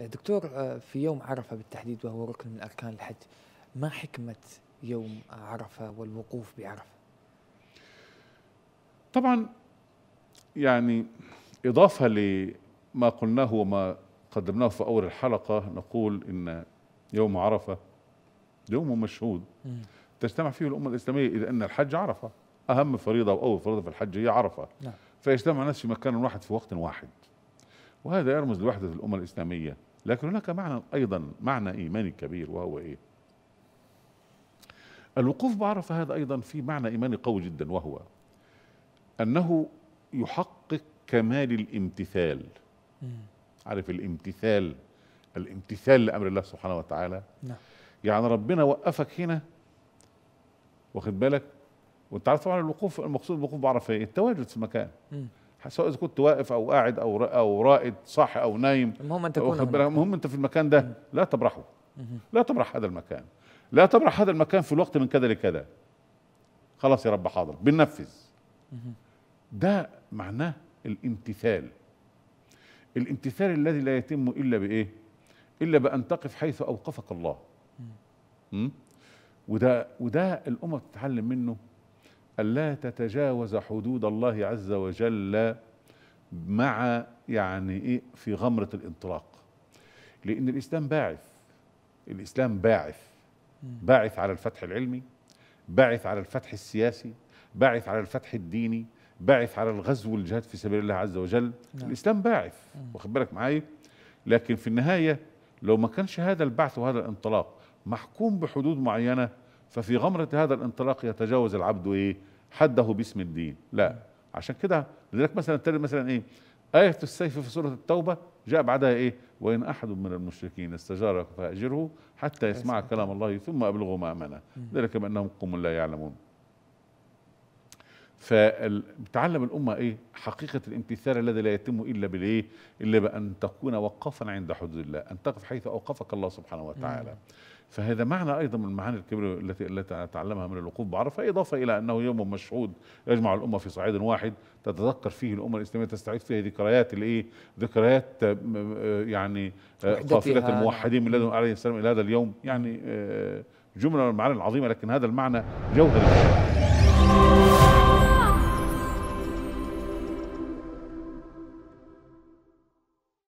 دكتور آه، في يوم عرفة بالتحديد وهو ركن من أركان الحج ما حكمة يوم عرفة والوقوف بعرفة طبعا يعني إضافة لما قلناه وما قدمناه في أول الحلقة نقول إن يوم عرفة يوم مشهود تجتمع فيه الأمة الإسلامية اذا أن الحج عرفة أهم فريضة وأول فريضة في الحج هي عرفة نعم. فيجتمع الناس في مكان واحد في وقت واحد وهذا يرمز لوحدة الأمة الإسلامية لكن هناك معنى أيضا معنى إيماني كبير وهو إيه الوقوف بعرفة هذا أيضا في معنى إيماني قوي جدا وهو أنه يحقق كمال الامتثال عارف الامتثال الامتثال لأمر الله سبحانه وتعالى نعم. يعني ربنا وقفك هنا واخد بالك وانت عارف طبعا الوقوف المقصود بالوقوف بعرفة ايه التواجد في المكان سواء اذا كنت واقف او قاعد او او رائد صح او نايم المهم ان تكون المهم انت في المكان ده لا تبرحه لا تبرح هذا المكان لا تبرح هذا المكان في الوقت من كذا لكذا خلاص يا رب حاضر بننفذ ده معناه الامتثال الامتثال الذي لا يتم الا بايه الا بان تقف حيث اوقفك الله وده وده الامه بتتعلم منه ألا تتجاوز حدود الله عز وجل مع يعني إيه في غمرة الانطلاق لأن الإسلام باعث الإسلام باعث باعث على الفتح العلمي باعث على الفتح السياسي باعث على الفتح الديني باعث على الغزو والجهاد في سبيل الله عز وجل نعم. الإسلام باعث واخد بالك لكن في النهاية لو ما كانش هذا البعث وهذا الانطلاق محكوم بحدود معينة ففي غمرة هذا الانطلاق يتجاوز العبد إيه حده باسم الدين لا عشان كده لذلك مثلا تجد مثلا إيه آية السيف في سورة التوبة جاء بعدها إيه وإن أحد من المشركين استجارك فأجره حتى يسمع كلام الله ثم أبلغه ما أمنه ذلك بأنهم قوم لا يعلمون فتعلم الأمة إيه؟ حقيقة الامتثال الذي لا يتم إلا بالإيه؟ إلا بأن تكون وقفا عند حدود الله أن تقف حيث أوقفك الله سبحانه وتعالى فهذا معنى أيضا من المعاني الكبيرة التي التي نتعلمها من الوقوف بعرفة إضافة إلى أنه يوم مشهود يجمع الأمة في صعيد واحد تتذكر فيه الأمة الإسلامية تستعيد فيه ذكريات الإيه؟ ذكريات آه، يعني آه، قافلة الموحدين من لدن عليه السلام إلى هذا اليوم يعني آه، جملة من المعاني العظيمة لكن هذا المعنى جوهري